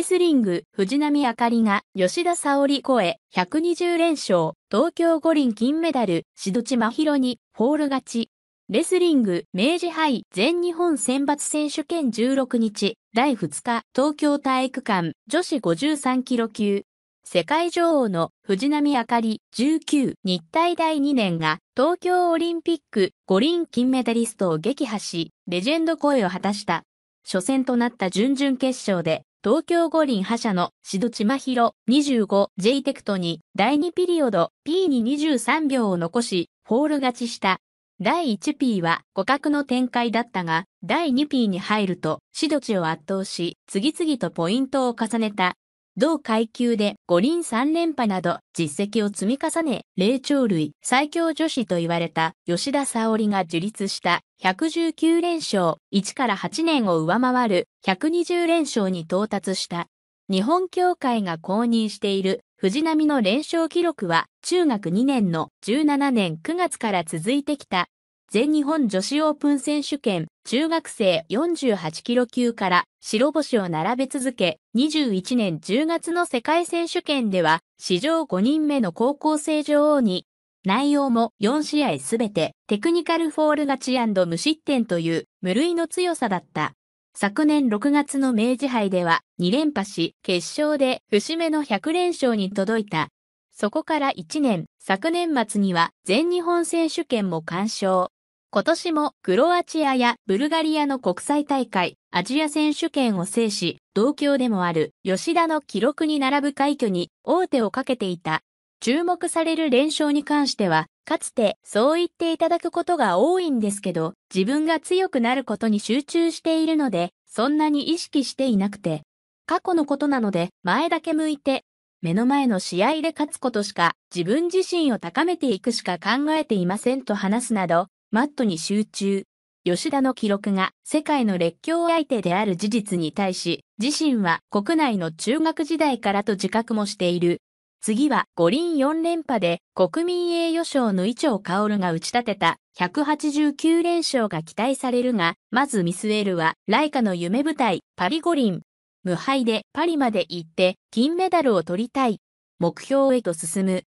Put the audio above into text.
レスリング、藤波明里が、吉田沙織声、120連勝、東京五輪金メダル、しどちまひろに、フォール勝ち。レスリング、明治杯、全日本選抜選手権16日、第2日、東京体育館、女子53キロ級。世界女王の藤波明里、19日体第2年が東京オリンピック五輪金メダリストを撃破し、レジェンド声を果たした。初戦となった準々決勝で東京五輪覇者のシドチマヒロ 25J テクトに第2ピリオド P に23秒を残し、ホール勝ちした。第 1P は互角の展開だったが、第 2P に入るとシドチを圧倒し、次々とポイントを重ねた。同階級で五輪三連覇など実績を積み重ね、霊長類最強女子と言われた吉田沙織が樹立した119連勝1から8年を上回る120連勝に到達した。日本協会が公認している藤波の連勝記録は中学2年の17年9月から続いてきた全日本女子オープン選手権、中学生48キロ級から白星を並べ続け、21年10月の世界選手権では、史上5人目の高校生女王に、内容も4試合すべてテクニカルフォール勝ち無失点という無類の強さだった。昨年6月の明治杯では2連覇し、決勝で節目の100連勝に届いた。そこから1年、昨年末には全日本選手権も完勝。今年もクロアチアやブルガリアの国際大会、アジア選手権を制し、同郷でもある吉田の記録に並ぶ快挙に王手をかけていた。注目される連勝に関しては、かつてそう言っていただくことが多いんですけど、自分が強くなることに集中しているので、そんなに意識していなくて、過去のことなので前だけ向いて、目の前の試合で勝つことしか自分自身を高めていくしか考えていませんと話すなど、マットに集中。吉田の記録が世界の列強相手である事実に対し、自身は国内の中学時代からと自覚もしている。次は五輪四連覇で国民栄誉賞の伊調薫が打ち立てた189連勝が期待されるが、まずミスウェルはライカの夢舞台パリ五輪。無敗でパリまで行って金メダルを取りたい。目標へと進む。